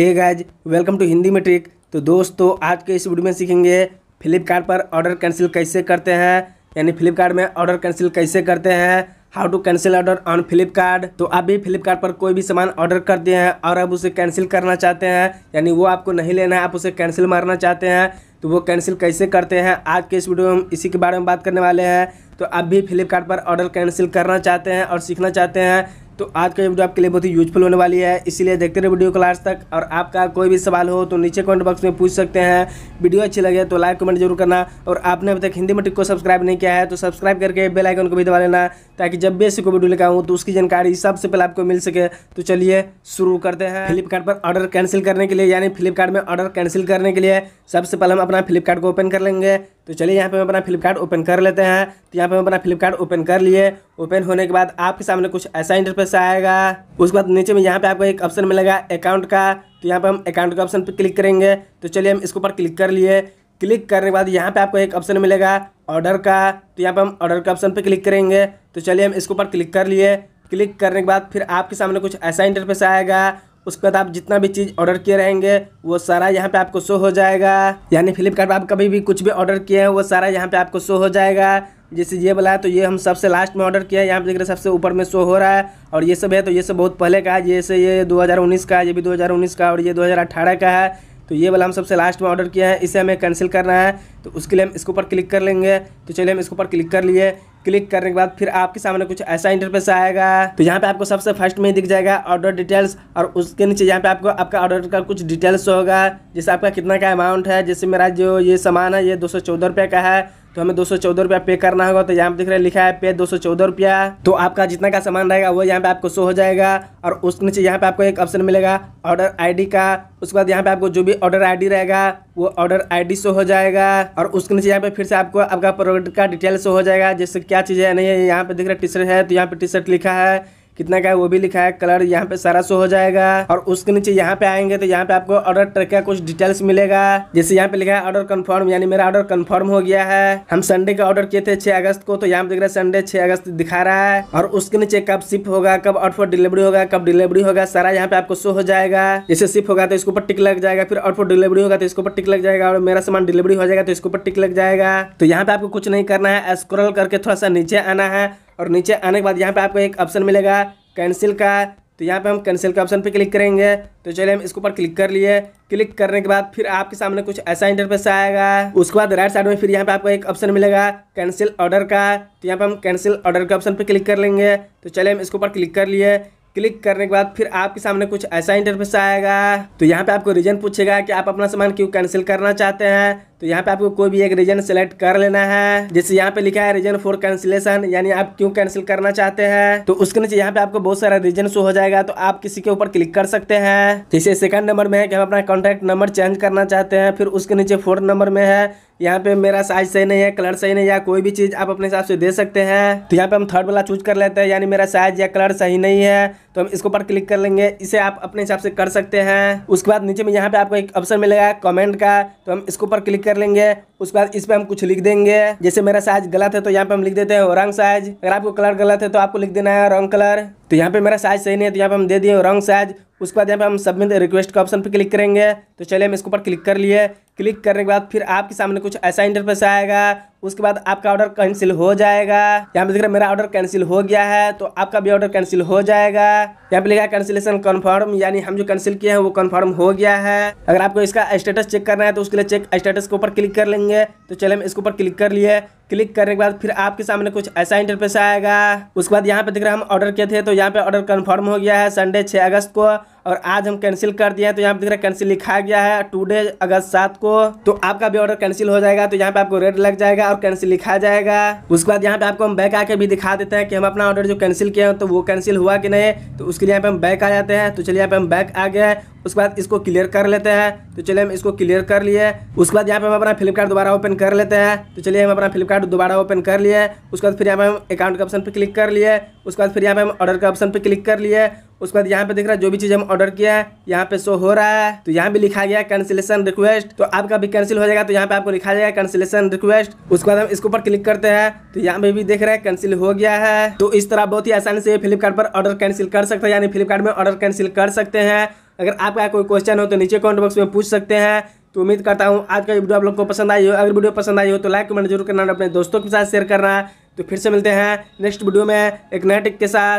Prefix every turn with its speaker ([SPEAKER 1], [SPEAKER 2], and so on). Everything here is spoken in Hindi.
[SPEAKER 1] hey guys welcome to Hindi metric तो दोस्तों आज के इस वीडियो में सीखेंगे फ्लिपकार्ट पर ऑर्डर कैंसिल कैसे करते हैं यानी फ्लिपकार्ट में ऑर्डर कैंसिल कैसे करते हैं how to cancel order on Flipkart तो आप भी फ्लिपकार्ट पर कोई भी सामान ऑर्डर कर दिए हैं और आप उसे कैंसिल करना चाहते हैं यानी वो आपको नहीं लेना है आप उसे कैंसिल मारना चाहते हैं तो वो कैंसिल कैसे करते हैं आज के इस वीडियो में हम इसी के बारे में बात करने वाले हैं तो आप भी फ्लिपकार्ट पर ऑर्डर कैंसिल करना चाहते हैं और सीखना चाहते हैं तो आज का वीडियो आपके लिए बहुत ही यूजफुल होने वाली है इसीलिए देखते रहे वीडियो क्लास तक और आपका कोई भी सवाल हो तो नीचे कमेंट बॉक्स में पूछ सकते हैं वीडियो अच्छी लगे तो लाइक कमेंट जरूर करना और आपने अभी तक हिंदी मेट्रिक को सब्सक्राइब नहीं किया है तो सब्सक्राइब करके बेल आइकन को भी दबा लेना ताकि जब भी ऐसी कोई वीडियो लिखाऊँ तो उसकी जानकारी सबसे पहले आपको मिल सके तो चलिए शुरू करते हैं फ्लिपकार्ट पर ऑर्डर कैंसिल करने के लिए यानी फ्लिपकार्ट में ऑर्डर कैंसिल करने के लिए सबसे पहले हम अपना फ्लिपकार्ट को ओपन कर लेंगे तो चलिए यहाँ पे हम अपना फ्लिपकार्ट ओपन कर लेते हैं तो यहाँ पे हम अपना फ्लिपकार्ट ओपन कर लिए ओपन होने के बाद आपके सामने कुछ ऐसा इंटरफेस आएगा उसके बाद नीचे में यहाँ पे आपको एक ऑप्शन मिलेगा अकाउंट का तो यहाँ पे हम अकाउंट का ऑप्शन पर क्लिक करेंगे तो चलिए हम इसके ऊपर क्लिक कर लिए क्लिक करने के बाद यहाँ पर आपको एक ऑप्शन मिलेगा ऑर्डर का तो यहाँ पर हम ऑर्डर का ऑप्शन पर क्लिक करेंगे तो चलिए हम इसके ऊपर क्लिक कर लिए क्लिक करने के बाद फिर आपके सामने कुछ ऐसा इंटरफेस आएगा उसके बाद आप जितना भी चीज़ ऑर्डर किए रहेंगे वो सारा यहाँ पे आपको शो हो जाएगा यानी फ्लिपकार्ट आप कभी भी कुछ भी ऑर्डर किए हैं वो सारा यहाँ पे आपको शो हो जाएगा जैसे ये बोला है तो ये हम सबसे लास्ट में ऑर्डर किया है यहाँ पे देख रहे हैं सबसे ऊपर में शो हो रहा है और ये सब है तो ये सब बहुत पहले का है जैसे ये दो का है ये भी दो का और ये दो का है तो ये वाला हम सबसे लास्ट में ऑर्डर किया है इसे हमें कैंसिल करना है तो उसके लिए हम इसके ऊपर क्लिक कर लेंगे तो चलिए हम इसके ऊपर क्लिक कर लिए क्लिक करने के बाद फिर आपके सामने कुछ ऐसा इंटरफेस आएगा तो यहाँ पे आपको सबसे फर्स्ट में दिख जाएगा ऑर्डर डिटेल्स और उसके नीचे यहाँ पे आपको आपका ऑर्डर का कुछ डिटेल्स होगा जैसे आपका कितना का अमाउंट है जैसे मेरा जो ये सामान है ये दो सौ का है तो हमें दो सौ चौदह रुपया पे करना होगा तो यहाँ पे दिख रहा है लिखा है पे दो सौ चौदह रुपया तो आपका जितना का सामान रहेगा वो यहाँ पे आपको शो हो जाएगा और उस नीचे यहाँ पे आपको एक ऑप्शन मिलेगा ऑर्डर आईडी का उसके बाद यहाँ पे आपको जो भी ऑर्डर आईडी रहेगा वो ऑर्डर आईडी शो हो जाएगा और उसके नीचे यहाँ पे फिर से आपको आपका प्रोडक्ट का डिटेल शो हो जाएगा जैसे क्या चीज़ है नहीं है यहाँ पे दिख रहा है टी शर्ट है तो यहाँ पे टी शर्ट लिखा है कितना का है वो भी लिखा है कलर यहाँ पे सारा शो हो जाएगा और उसके नीचे यहाँ पे आएंगे तो यहाँ पे आपको ऑर्डर ट्रक का कुछ डिटेल्स मिलेगा जैसे यहाँ पे लिखा है ऑर्डर कन्फर्म यानी मेरा ऑर्डर कन्फर्म हो गया है हम संडे का ऑर्डर किए थे छह अगस्त को तो यहाँ पे देख रहे हैं संडे छह अगस्त दिखा रहा है और उसके नीचे कब शिफ्ट होगा कब आउट फॉर डिलीवरी होगा कब डिलीवरी होगा सारा यहाँ पे आपको शो हो जाएगा जैसे शिफ्ट होगा तो इसके ऊपर टिक लग जाएगा फिर आउट फॉर डिलीवरी होगा तो इसके ऊपर टिक लग जाएगा और मेरा सामान डिलीवरी हो जाएगा तो इसके ऊपर टिक लग जाएगा तो यहाँ पे आपको कुछ नहीं करना है स्क्रॉल करके थोड़ा सा नीचे आना है और नीचे आने के बाद यहाँ पर आपको एक ऑप्शन मिलेगा कैंसिल का तो यहाँ पे हम कैंसिल के ऑप्शन पे क्लिक करेंगे तो चलिए हम इसके ऊपर क्लिक कर लिए क्लिक करने के बाद फिर आपके सामने कुछ ऐसा इंटरफेस आएगा उसके बाद राइट साइड में फिर यहाँ पे आपको एक ऑप्शन मिलेगा कैंसिल ऑर्डर का तो यहाँ पे हम कैंसिल ऑर्डर के ऑप्शन पे क्लिक कर लेंगे तो चलिए हम इसके ऊपर क्लिक कर लिए क्लिक करने के बाद फिर आपके सामने कुछ ऐसा इंटरफेस आएगा तो यहाँ पे आपको रीजन पूछेगा कि आप अपना सामान क्यों कैंसिल करना चाहते हैं तो यहाँ पे आपको कोई भी एक रीजन सेलेक्ट कर लेना है जैसे यहाँ पे लिखा है रीजन फॉर कैंसिलेशन यानी आप क्यों कैंसिल करना चाहते हैं तो उसके नीचे यहाँ पे आपको बहुत सारा रीजन शो हो जाएगा तो आप किसी के ऊपर क्लिक कर सकते हैं जैसे सेकंड नंबर में है कि हम अपना कॉन्टेक्ट नंबर चेंज करना चाहते हैं फिर उसके नीचे फोर्थ नंबर में है यहाँ पे मेरा साइज सही नहीं है कलर सही नहीं है कोई भी चीज़ आप अपने हिसाब से दे सकते हैं तो यहाँ पे हम थर्ड वाला चूज कर लेते हैं यानी मेरा साइज या कलर सही नहीं है तो हम इसके ऊपर क्लिक कर लेंगे इसे आप अपने हिसाब से कर सकते हैं उसके बाद नीचे में यहाँ पे आपको एक ऑप्शन मिलेगा कमेंट का तो हम इसके ऊपर क्लिक कर लेंगे उसके बाद इस पर हम कुछ लिख देंगे जैसे मेरा साइज गलत है तो यहाँ पे हम लिख देते हैं रंग साइज अगर आपको कलर गलत है तो आपको लिख देना है रंग कलर तो यहाँ पे मेरा साइज सही नहीं है तो यहाँ पे हम दे दिए रंग साइज उसके बाद यहाँ पे हम सबमिट रिक्वेस्ट का ऑप्शन पे क्लिक करेंगे तो चलिए हम इसके ऊपर क्लिक कर लिए क्लिक करने के बाद फिर आपके सामने कुछ ऐसा इंटरफेस आएगा उसके बाद आपका ऑर्डर कैंसिल हो जाएगा यहाँ पे देख रहे हैं मेरा ऑर्डर कैंसिल हो गया है तो आपका भी ऑर्डर कैंसिल हो जाएगा यहाँ पे लिखा है कैंसिलेशन कन्फर्म यानी हम जो कैंसिल किए हैं वो कन्फर्म हो गया है अगर आपको इसका स्टेटस चेक करना है तो उसके लिए चेक स्टेटस के ऊपर क्लिक कर लेंगे तो चले हम इसके ऊपर क्लिक कर लिए क्लिक करने के बाद फिर आपके सामने कुछ ऐसा इंटरफेस आएगा उसके बाद यहाँ पे देख रहे हम ऑर्डर किए थे तो यहाँ पे ऑर्डर कंफर्म हो गया है संडे छः अगस्त को और आज हम कैंसिल कर दिए हैं तो यहाँ पे देख रहे हैं कैंसिल लिखा गया है टुडे अगस्त सात को तो आपका भी ऑर्डर कैंसिल हो जाएगा तो यहाँ पे आपको रेड लग जाएगा और कैंसिल लिखा जाएगा उसके बाद यहाँ पे आपको हम बैक आके भी दिखा देते हैं कि हम अपना ऑर्डर जो कैंसिल किए हैं तो वो कैंसिल हुआ कि नहीं तो उसके लिए यहाँ पे हम बैक आ जाते हैं तो चलिए यहाँ पे हम बैक आ गए उसके बाद इसको क्लियर कर लेते हैं तो चलिए हम इसको क्लियर कर लिए उसके बाद यहाँ पे हम अपना फ्लिपकार्ट दोबारा ओपन कर लेते हैं तो चलिए हम अपना फ्लिपकार्ट दोबारा ओपन कर लिए उसके बाद फिर यहाँ पे हम अकाउंट के ऑप्शन पर क्लिक कर लिए उसके बाद फिर यहाँ पे हम ऑर्डर के ऑप्शन पर क्लिक कर लिए उसके बाद यहाँ पे देख रहा है जो भी चीज़ हम ऑर्डर किया है यहाँ पे शो हो रहा है तो यहाँ भी लिखा गया कैंसिलेशन रिक्वेस्ट तो आपका भी कैंसिल हो जाएगा तो यहाँ पे आपको लिखा जाएगा कैंसिलेशन रिक्वेस्ट उसके बाद हम इसके ऊपर क्लिक करते हैं तो यहाँ पे भी देख रहे हैं कैंसिल हो गया है तो इस तरह बहुत ही आसानी से फ्लिपकार्ट पर ऑर्डर कैंसिल कर सकते हैं यानी फ्लिपकार्ट में ऑर्डर कैंसिल कर सकते हैं अगर आपका कोई क्वेश्चन हो तो नीचे कमेंट बॉक्स में पूछ सकते हैं तो उम्मीद करता हूँ आज का वीडियो आप लोग को पसंद आई हो अगर वीडियो पसंद आई हो तो लाइक कमेंट जरूर करना अपने दोस्तों के साथ शेयर करना तो फिर से मिलते हैं नेक्स्ट वीडियो में एक नए टिक के साथ